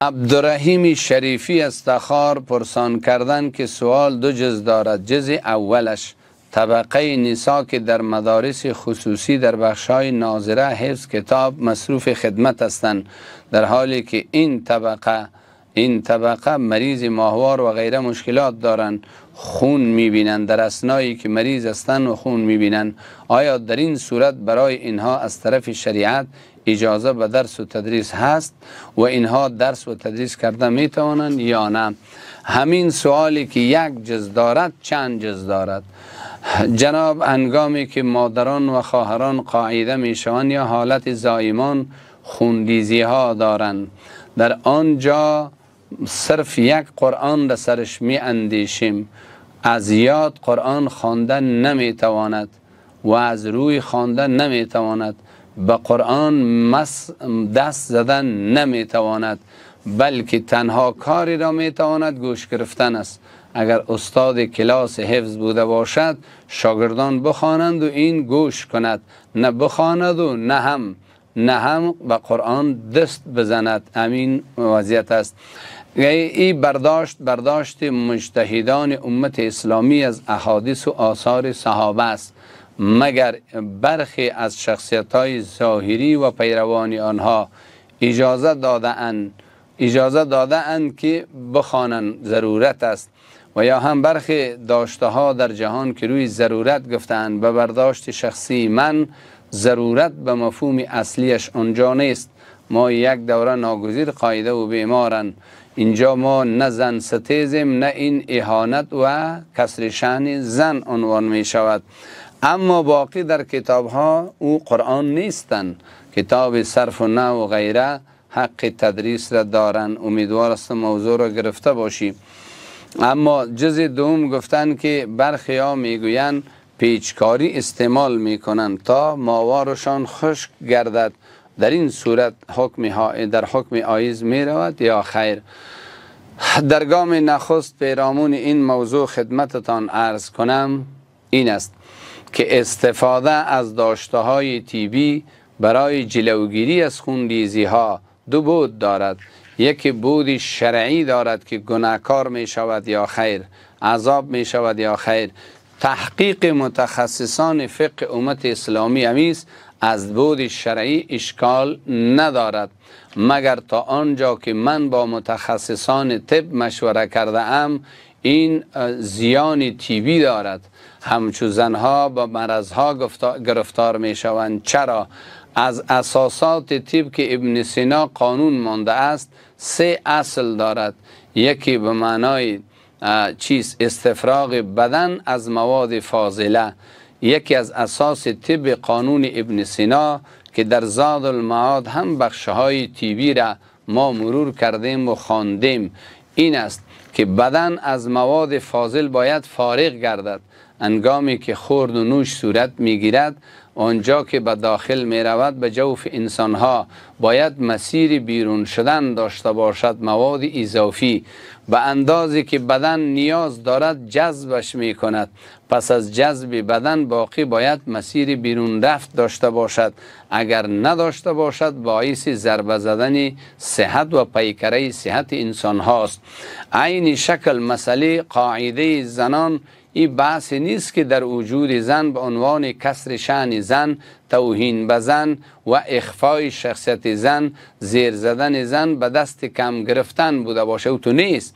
عبدالرحیم شریفی تخار پرسان کردن که سوال دو جز دارد جز اولش طبقه نیسا که در مدارس خصوصی در بخشای ناظره حفظ کتاب مصروف خدمت هستند در حالی که این طبقه این طبقه مریض ماهوار و غیره مشکلات دارند خون میبینند در اسنایی که مریض هستند و خون میبینند آیا در این صورت برای اینها از طرف شریعت اجازه به درس و تدریس هست و اینها درس و تدریس کرده می توانند یا نه همین سوالی که یک جز دارد چند جز دارد جناب انگامی که مادران و خواهران قاعده می شوند یا حالت زایمان خوندیزی ها دارند در آنجا صرف یک قرآن را سرش می اندیشیم از یاد قرآن خواندن نمی تواند و از روی خواندن نمی تواند به قرآن دست زدن نمیتواند بلکه تنها کاری را میتواند گوش گرفتن است اگر استاد کلاس حفظ بوده باشد شاگردان بخوانند و این گوش کند نه بخواند و نه هم نه هم به قرآن دست بزند امین وضعیت است این برداشت برداشت مجتهدان امت اسلامی از احادیث و آثار صحابه است مگر برخی از شخصیت های ظاهری و پیروانی آنها اجازه داده اند اجازه داده اند که بخوانند ضرورت است و یا هم برخی داشته ها در جهان که روی ضرورت گفتند به برداشت شخصی من ضرورت به مفهوم اصلیش آنجا نیست ما یک دوره ناگزیر قایده و بیمارن اینجا ما نه زن ستیزیم نه این اهانت و کسر شهن زن عنوان می شود اما باقی در کتاب ها او قرآن نیستن کتاب صرف و نه و غیره حق تدریس را دارند امیدوار است موضوع را گرفته باشی اما جز دوم گفتن که برخی ها میگوین پیچکاری استعمال میکنن تا ماوارشان خشک گردد در این صورت حکم ها در حکم آیز می رود یا خیر در گام نخست پیرامون این موضوع خدمتتان عرض کنم این است که استفاده از داشته های تیبی برای جلوگیری از خونریزی ها دو بود دارد یکی بود شرعی دارد که گناهکار می شود یا خیر عذاب می شود یا خیر تحقیق متخصصان فقه امت اسلامی امیست از بود شرعی اشکال ندارد مگر تا آنجا که من با متخصصان طب مشوره کرده ام این زیان تیبی دارد همچو زنها با مرضها گرفتار می شوند چرا از اساسات تیب که ابن سینا قانون مانده است سه اصل دارد یکی به معنای چیز استفراغ بدن از مواد فاضله یکی از اساس طب قانون ابن سینا که در زاد المعاد هم بخشهای تیبی را ما مرور کردیم و خواندیم این است که بدن از مواد فاضل باید فارغ گردد انگامی که خورد و نوش صورت میگیرد آنجا که به داخل می رود به جوف انسان ها باید مسیر بیرون شدن داشته باشد مواد اضافی به اندازه که بدن نیاز دارد جذبش می کند پس از جذب بدن باقی باید مسیر بیرون رفت داشته باشد اگر نداشته باشد باعث ضربه زدن صحت و پیکره صحت انسان هاست عین شکل مسئله قاعده زنان این بحث نیست که در وجود زن به عنوان کسر شعن زن توهین به زن و اخفای شخصیت زن زیر زدن زن به دست کم گرفتن بوده باشه او تو نیست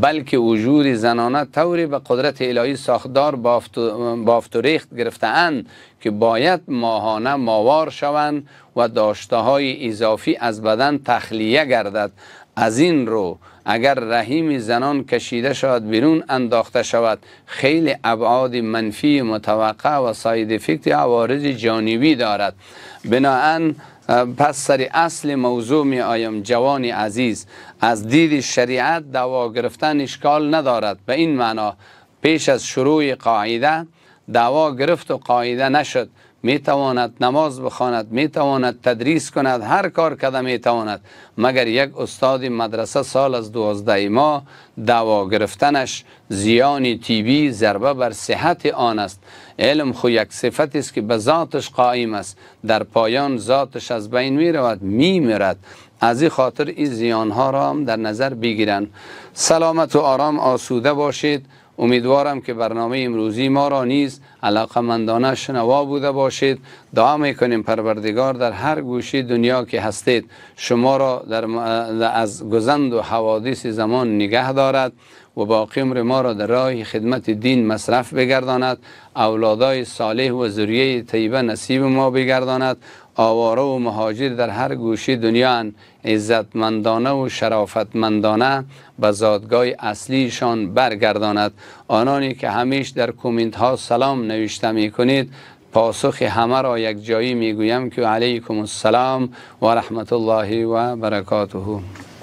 بلکه وجود زنانه طوری به قدرت الهی ساختار بافت و ریخت گرفتهاند که باید ماهانه ماوار شوند و داشته های اضافی از بدن تخلیه گردد از این رو اگر رحیم زنان کشیده شود بیرون انداخته شود خیلی ابعاد منفی متوقع و ساید افکت عوارض جانبی دارد بناهن پس سر اصل موضوع می آیم جوان عزیز از دید شریعت دوا گرفتن اشکال ندارد به این معنا پیش از شروع قاعده دوا گرفت و قاعده نشد می تواند نماز بخواند می تواند تدریس کند هر کار کده می تواند مگر یک استاد مدرسه سال از دوازده ما دوا گرفتنش زیان تیبی ضربه بر صحت آن است علم خو یک صفت است که به ذاتش قائم است در پایان ذاتش از بین می رود می میرد از این خاطر این زیان ها را هم در نظر بگیرند سلامت و آرام آسوده باشید امیدوارم که برنامه امروزی ما را نیز مندانه شنوا بوده باشید دعا میکنیم پروردگار در هر گوشی دنیا که هستید شما را در از گزند و حوادث زمان نگه دارد و باقی عمر ما را در راه خدمت دین مصرف بگرداند اولادای صالح و ذریه طیبه نصیب ما بگرداند آواره و مهاجر در هر گوشی دنیا عزتمندانه و شرافتمندانه به زادگاه اصلیشان برگرداند آنانی که همیش در کومنت ها سلام نوشته می کنید پاسخ همه را یک جایی می گویم که علیکم السلام و رحمت الله و برکاته